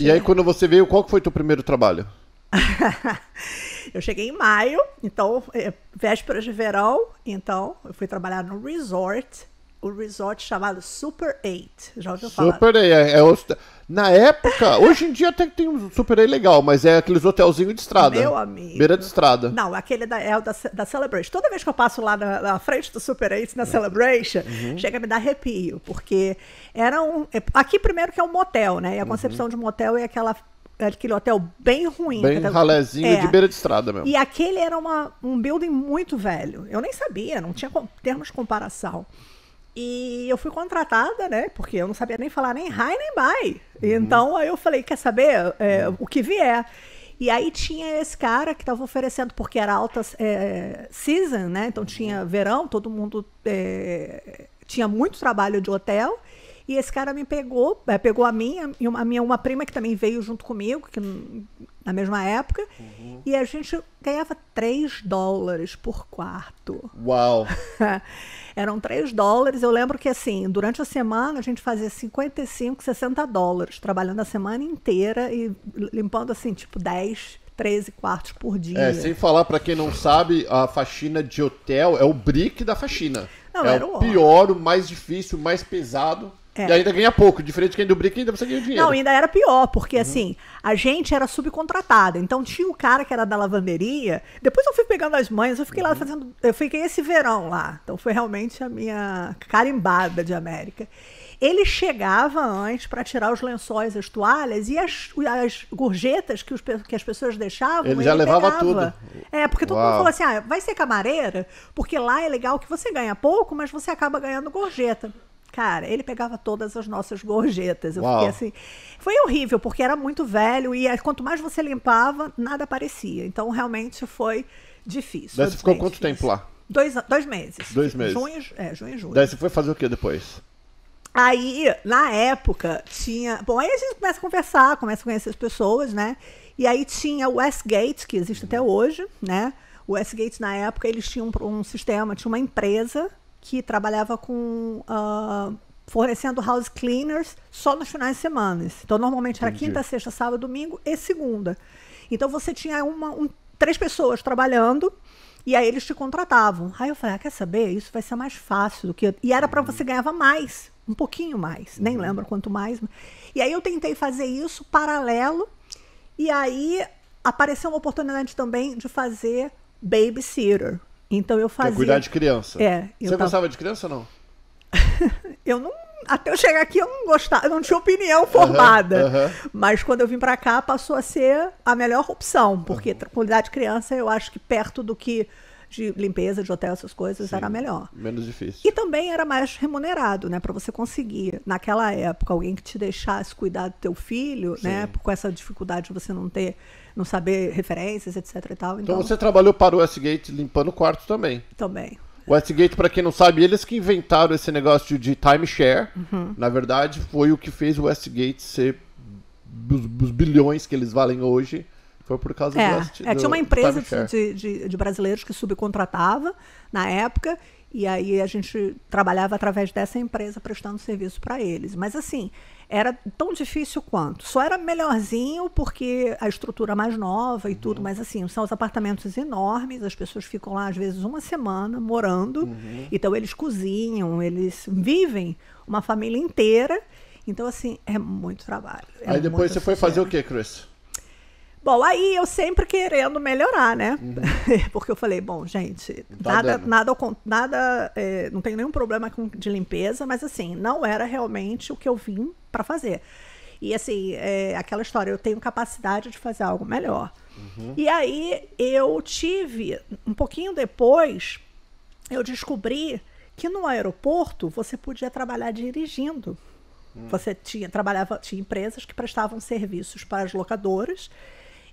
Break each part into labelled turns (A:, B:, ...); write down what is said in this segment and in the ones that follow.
A: E aí, quando você veio, qual foi o teu primeiro trabalho?
B: eu cheguei em maio, então, é, vésperas de verão, então, eu fui trabalhar no resort o resort chamado Super 8. Já ouviu falar? Super
A: 8, é, é Na época, hoje em dia até que tem um Super 8 legal, mas é aqueles hotelzinhos de estrada. Meu amigo. Beira de estrada.
B: Não, aquele da, é o da, da Celebration. Toda vez que eu passo lá na, na frente do Super 8, na Celebration, uhum. chega a me dar arrepio, porque era um... É, aqui primeiro que é um motel, né? E a uhum. concepção uhum. de motel é aquela é aquele hotel bem ruim. Bem até... ralezinho é. de beira de estrada mesmo. E aquele era uma, um building muito velho. Eu nem sabia, não tinha termos de comparação. E eu fui contratada, né? Porque eu não sabia nem falar nem hi nem bye. Uhum. Então aí eu falei, quer saber é, o que vier. E aí tinha esse cara que estava oferecendo, porque era alta é, season, né? Então tinha verão, todo mundo é, tinha muito trabalho de hotel. E esse cara me pegou, é, pegou a minha e uma, a minha, uma prima que também veio junto comigo, que na mesma época. Uhum. E a gente ganhava 3 dólares por quarto. Uau! Eram 3 dólares. Eu lembro que, assim, durante a semana a gente fazia 55, 60 dólares, trabalhando a semana inteira e limpando, assim, tipo 10 13 quartos por dia. É, sem
A: falar para quem não sabe, a faxina de hotel é o brick da faxina. Não, é o pior, o mais difícil, o mais pesado. É. E ainda ganha pouco, diferente de quem é duplica, ainda você ganha dinheiro. Não, ainda
B: era pior, porque uhum. assim, a gente era subcontratada. Então tinha o cara que era da lavanderia. Depois eu fui pegando as mães, eu fiquei uhum. lá fazendo. Eu fiquei esse verão lá. Então foi realmente a minha carimbada de América. Ele chegava antes para tirar os lençóis, as toalhas e as, as gorjetas que, os, que as pessoas deixavam. Ele, ele já levava pegava. tudo. É, porque todo Uau. mundo falou assim: ah, vai ser camareira, porque lá é legal que você ganha pouco, mas você acaba ganhando gorjeta. Cara, ele pegava todas as nossas gorjetas. Eu Uau. fiquei assim. Foi horrível, porque era muito velho e é, quanto mais você limpava, nada aparecia. Então, realmente foi difícil. Mas você ficou quanto difícil. tempo lá? Dois, dois meses. Dois meses. Junho, é, junho e julho. Daí você
A: foi fazer o que depois?
B: Aí, na época, tinha. Bom, aí a gente começa a conversar, começa a conhecer as pessoas, né? E aí tinha o Westgate, que existe até uhum. hoje, né? O Westgate, na época, eles tinham um, um sistema, tinha uma empresa que trabalhava com uh, fornecendo house cleaners só nos finais de semana. Então, normalmente era Entendi. quinta, sexta, sábado, domingo e segunda. Então, você tinha uma, um, três pessoas trabalhando e aí eles te contratavam. Aí eu falei, ah, quer saber? Isso vai ser mais fácil do que. E era para você uhum. ganhava mais, um pouquinho mais, nem uhum. lembro quanto mais. E aí eu tentei fazer isso paralelo e aí apareceu uma oportunidade também de fazer babysitter. Então eu fazia. Pra cuidar de criança. É. Você tava... gostava de criança ou não? eu não. Até eu chegar aqui eu não gostava, eu não tinha opinião formada. Uhum, uhum. Mas quando eu vim para cá passou a ser a melhor opção, porque uhum. cuidar de criança eu acho que perto do que de limpeza, de hotel, essas coisas, Sim, era melhor.
A: Menos difícil.
B: E também era mais remunerado, né? Para você conseguir, naquela época, alguém que te deixasse cuidar do teu filho, né? Sim. né? Com essa dificuldade de você não ter, não saber referências, etc e tal. Então, então você
A: trabalhou para o Westgate limpando o quarto também. Também. O Westgate, para quem não sabe, eles que inventaram esse negócio de timeshare. Uhum. Na verdade, foi o que fez o Westgate ser os, os bilhões que eles valem hoje foi por causa é, do, é, tinha uma empresa de,
B: de, de, brasileiros que subcontratava na época, e aí a gente trabalhava através dessa empresa prestando serviço para eles. Mas assim, era tão difícil quanto. Só era melhorzinho porque a estrutura mais nova e uhum. tudo, mas assim, são os apartamentos enormes, as pessoas ficam lá às vezes uma semana morando. Uhum. Então eles cozinham, eles vivem uma família inteira. Então, assim, é muito trabalho. É aí depois você foi fazer o
A: que, Cruz?
B: Bom, aí eu sempre querendo melhorar, né? Uhum. Porque eu falei, bom, gente, tá nada, nada, nada é, não tenho nenhum problema com, de limpeza, mas assim, não era realmente o que eu vim para fazer. E assim, é, aquela história, eu tenho capacidade de fazer algo melhor. Uhum. E aí eu tive, um pouquinho depois, eu descobri que no aeroporto você podia trabalhar dirigindo. Uhum. Você tinha, trabalhava, tinha empresas que prestavam serviços para as locadoras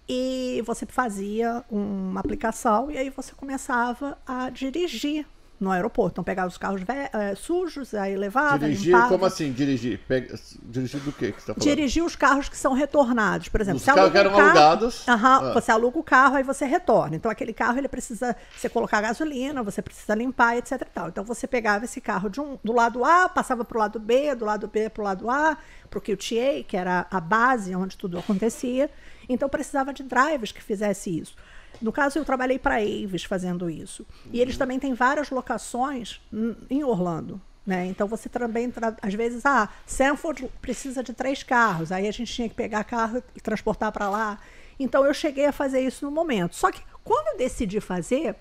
B: e você fazia uma aplicação e aí você começava a dirigir no aeroporto. Então pegava os carros é, sujos, aí levava, Dirigir, limpava. como assim
A: dirigir? Pega, dirigir do quê que você tá falando? Dirigir
B: os carros que são retornados, por exemplo. Os carros que eram carro, alugados. Uh -huh, ah. Você aluga o carro, aí você retorna. Então aquele carro, ele precisa, você colocar gasolina, você precisa limpar, etc Então você pegava esse carro de um, do lado A, passava para o lado B, do lado B para o lado A, para o QTA, que era a base onde tudo acontecia. Então precisava de drivers que fizesse isso. No caso, eu trabalhei para Aves fazendo isso. Uhum. E eles uhum. também têm várias locações em Orlando. Né? Então você também, às vezes, ah, Sanford precisa de três carros, aí a gente tinha que pegar carro e transportar para lá. Então eu cheguei a fazer isso no momento. Só que quando eu decidi fazer,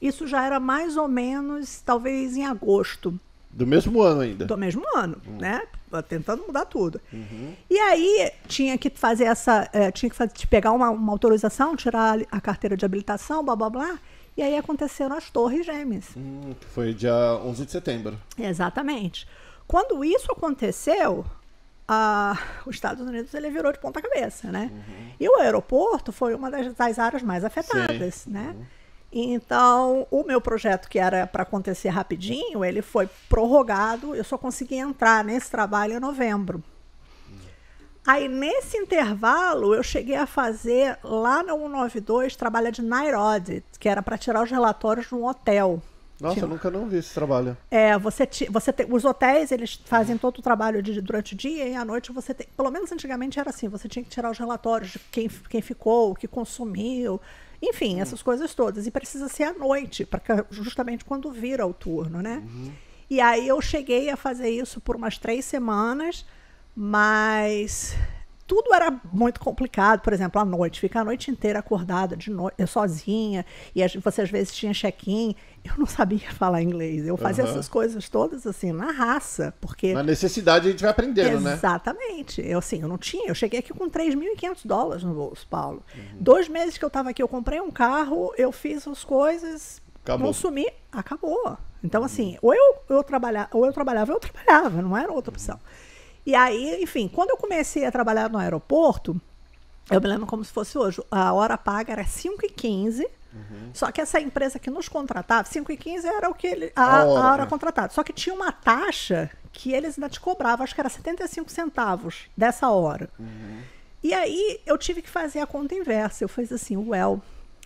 B: isso já era mais ou menos, talvez em agosto. Do mesmo ano ainda? Do mesmo ano, hum. né? Tentando mudar tudo. Uhum. E aí tinha que fazer essa. É, tinha que fazer, pegar uma, uma, autorização, tirar a carteira de habilitação, blá blá blá. E aí aconteceram as Torres Gêmeas.
A: Hum, foi dia 11 de setembro.
B: Exatamente. Quando isso aconteceu, a, os Estados Unidos ele virou de ponta cabeça, né? Uhum. E o aeroporto foi uma das, das áreas mais afetadas, Sim. né? Uhum. Então, o meu projeto que era para acontecer rapidinho, ele foi prorrogado. Eu só consegui entrar nesse trabalho em novembro. Aí, nesse intervalo, eu cheguei a fazer lá no 192, trabalho de night audit, que era para tirar os relatórios de um hotel.
A: Nossa, eu nunca não vi esse trabalho.
B: É, você, te, você te, os hotéis, eles fazem todo o trabalho de, durante o dia e à noite você tem, pelo menos antigamente era assim, você tinha que tirar os relatórios de quem, quem ficou, o que consumiu, enfim, hum. essas coisas todas. E precisa ser à noite, para justamente quando vira o turno, né? Uhum. E aí eu cheguei a fazer isso por umas três semanas, mas tudo era muito complicado, por exemplo, à noite, ficar a noite inteira acordada de noite, sozinha, e você às vezes tinha check-in, eu não sabia falar inglês. Eu fazia uhum. essas coisas todas assim na raça, porque na
A: necessidade a gente vai
B: aprendendo, Exatamente. né? Exatamente. Eu assim, eu não tinha, eu cheguei aqui com 3.500 dólares no bolso, Paulo. Uhum. Dois meses que eu estava aqui, eu comprei um carro, eu fiz as coisas, acabou. consumi, acabou. Então uhum. assim, ou eu, eu trabalhava, ou eu trabalhava, eu trabalhava, não era outra opção. Uhum. E aí, enfim, quando eu comecei a trabalhar no aeroporto, eu me lembro como se fosse hoje, a hora paga era 5h15. Uhum. Só que essa empresa que nos contratava, 5 e 15 era o que ele, a, a hora, hora é. contratada. Só que tinha uma taxa que eles ainda te cobravam, acho que era 75 centavos dessa hora. Uhum. E aí eu tive que fazer a conta inversa. Eu fiz assim, well,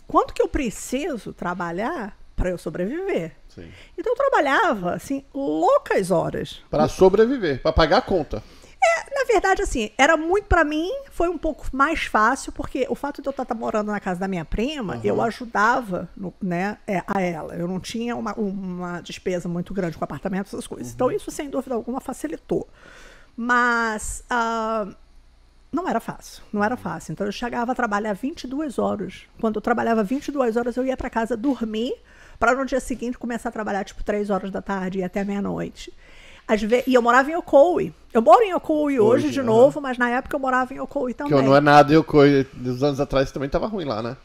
B: quanto que eu preciso trabalhar para eu sobreviver. Sim. Então eu trabalhava, assim, loucas horas. Para sobreviver, para pagar a conta. É, na verdade, assim, era muito para mim, foi um pouco mais fácil, porque o fato de eu estar tá, tá morando na casa da minha prima, uhum. eu ajudava no, né, é, a ela. Eu não tinha uma, uma despesa muito grande com apartamento, essas coisas. Então, uhum. Então, isso, sem dúvida alguma, facilitou. Mas uh, não era fácil, não era uhum. fácil. Então, eu chegava a trabalhar 22 horas. Quando eu trabalhava 22 horas, eu ia para casa dormir para no dia seguinte começar a trabalhar tipo 3 horas da tarde e até meia-noite. Ve... E eu morava em Okoui. Eu moro em Okoui hoje, hoje de novo, mas na época eu morava em Okoui também. Que eu não é
A: nada em Okoui. Dos anos atrás também tava ruim lá, né?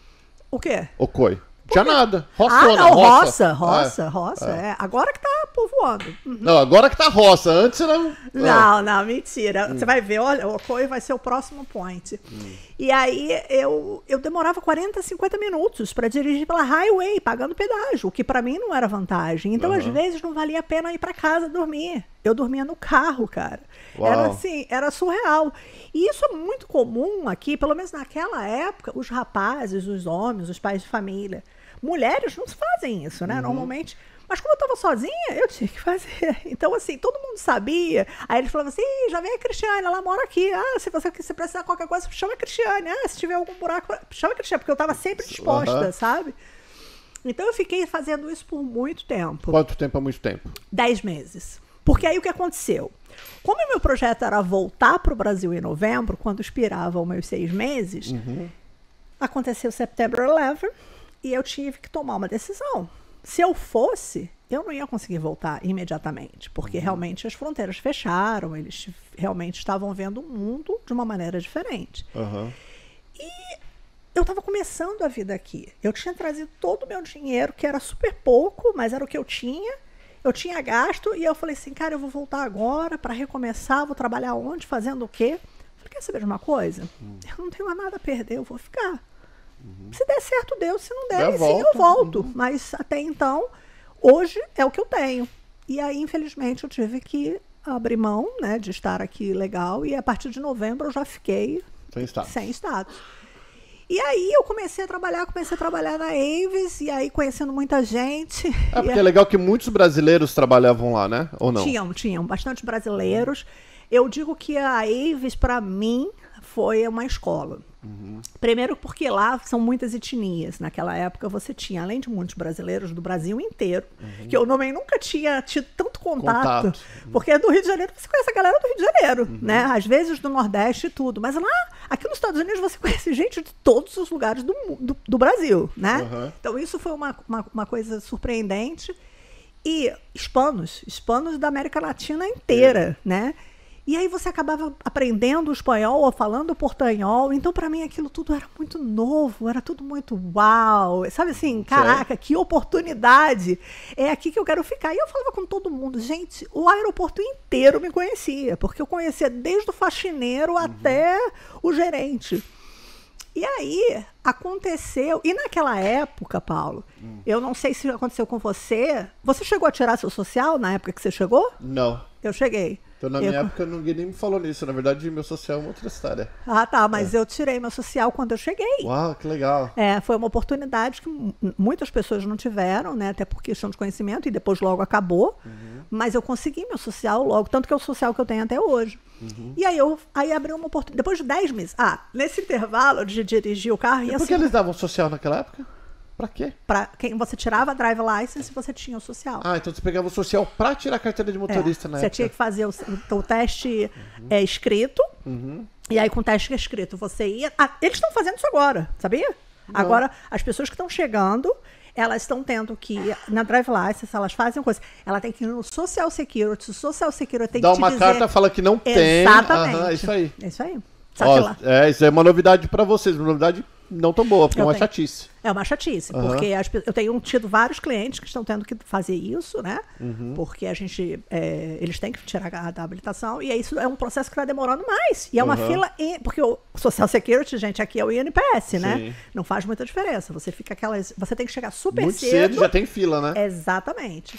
A: O quê? Okoui. Tinha nada. Roçona, ah, não, roça. Roça, é. roça, ah, roça. É.
B: É. Agora que tá povoando. Uhum. Não,
A: agora que tá roça. Antes era. Não, não,
B: ah. não mentira. Hum. Você vai ver, olha, o coi vai ser o próximo point. Hum. E aí eu, eu demorava 40, 50 minutos para dirigir pela highway, pagando pedágio, o que para mim não era vantagem. Então, uhum. às vezes, não valia a pena ir para casa dormir. Eu dormia no carro, cara. Uau. Era assim, era surreal. E isso é muito comum aqui, pelo menos naquela época, os rapazes, os homens, os pais de família. Mulheres não fazem isso, né? Uhum. Normalmente. Mas como eu estava sozinha, eu tinha que fazer. Então, assim, todo mundo sabia. Aí eles falavam assim: já vem a Cristiane, ela mora aqui. Ah, se você se precisar de qualquer coisa, chama a Cristiane. Ah, se tiver algum buraco, chama a Cristiane, porque eu estava sempre disposta, uhum. sabe? Então eu fiquei fazendo isso por muito tempo.
A: Quanto tempo é muito tempo?
B: Dez meses. Porque aí o que aconteceu? Como o meu projeto era voltar para o Brasil em novembro, quando expiravam meus seis meses, uhum. aconteceu September 11 e eu tive que tomar uma decisão. Se eu fosse, eu não ia conseguir voltar imediatamente, porque uhum. realmente as fronteiras fecharam, eles realmente estavam vendo o mundo de uma maneira diferente. Uhum. E eu estava começando a vida aqui. Eu tinha trazido todo o meu dinheiro, que era super pouco, mas era o que eu tinha eu tinha gasto e eu falei assim, cara, eu vou voltar agora para recomeçar, vou trabalhar onde, fazendo o quê? Eu falei, quer saber de uma coisa? Hum. Eu não tenho mais nada a perder, eu vou ficar. Uhum. Se der certo, deu. Se não der, sim, eu volto. Uhum. Mas até então, hoje é o que eu tenho. E aí, infelizmente, eu tive que abrir mão né, de estar aqui legal. E a partir de novembro eu já fiquei sem status. Sem status. E aí eu comecei a trabalhar, comecei a trabalhar na Avis, e aí conhecendo muita gente. É, porque é
A: legal que muitos brasileiros trabalhavam lá, né? Ou não? Tinham,
B: tinham, bastante brasileiros. Eu digo que a Avis, para mim, foi uma escola. Uhum. Primeiro, porque lá são muitas etnias. Naquela época você tinha, além de muitos brasileiros do Brasil inteiro, uhum. que eu também nunca tinha tido tanto contato. contato. Porque do Rio de Janeiro você conhece a galera do Rio de Janeiro, uhum. né? Às vezes do Nordeste e tudo. Mas lá, aqui nos Estados Unidos, você conhece gente de todos os lugares do, do, do Brasil, né? Uhum. Então isso foi uma, uma, uma coisa surpreendente. E hispanos, hispanos da América Latina inteira, né? E aí você acabava aprendendo espanhol ou falando portanhol. Então, para mim, aquilo tudo era muito novo, era tudo muito uau. Sabe assim, caraca, Sim. que oportunidade! É aqui que eu quero ficar. E eu falava com todo mundo, gente, o aeroporto inteiro me conhecia, porque eu conhecia desde o faxineiro uhum. até o gerente. E aí aconteceu, e naquela época, Paulo, hum. eu não sei se aconteceu com você. Você chegou a tirar seu social na época que você chegou? Não. Eu cheguei. Então, na minha época, ninguém
A: nem me falou nisso. Na verdade, meu social é uma outra história.
B: Ah, tá. Mas é. eu tirei meu social quando eu cheguei.
A: Uau, que legal.
B: É, foi uma oportunidade que muitas pessoas não tiveram, né? Até por questão de conhecimento, e depois logo acabou. Uhum. Mas eu consegui meu social logo, tanto que é o social que eu tenho até hoje. Uhum. E aí eu aí abriu uma oportunidade. Depois de 10 meses. Ah, nesse intervalo de dirigir o carro. E, e por assim... que eles davam social naquela época? Pra quê? Pra quem você tirava a drive license e você tinha o social. Ah,
A: então você pegava o social pra tirar a carteira de motorista, é, né? Você tinha que
B: fazer o, o teste uhum. é, escrito. Uhum. E aí, com o teste escrito, você ia. Ah, eles estão fazendo isso agora, sabia? Não. Agora, as pessoas que estão chegando, elas estão tendo que. Na drive license, elas fazem coisa. Ela tem que ir no Social Security. O Social Security tem Dá que. Dá uma carta fala que não tem. Exatamente. isso aí. É isso aí. Ó,
A: é, isso é uma novidade para vocês, uma novidade não tão boa, porque é eu é uma tenho... chatice.
B: É uma chatice, uhum. porque as... eu tenho tido vários clientes que estão tendo que fazer isso, né? Uhum. Porque a gente, é... eles têm que tirar a, habilitação, e é isso é um processo que está demorando mais. E é uma uhum. fila, in... porque o Social Security, gente, aqui é o INPS, né? Não faz muita diferença. Você fica aquelas. Você tem que chegar super Muito cedo. cedo já tem fila, né? Exatamente.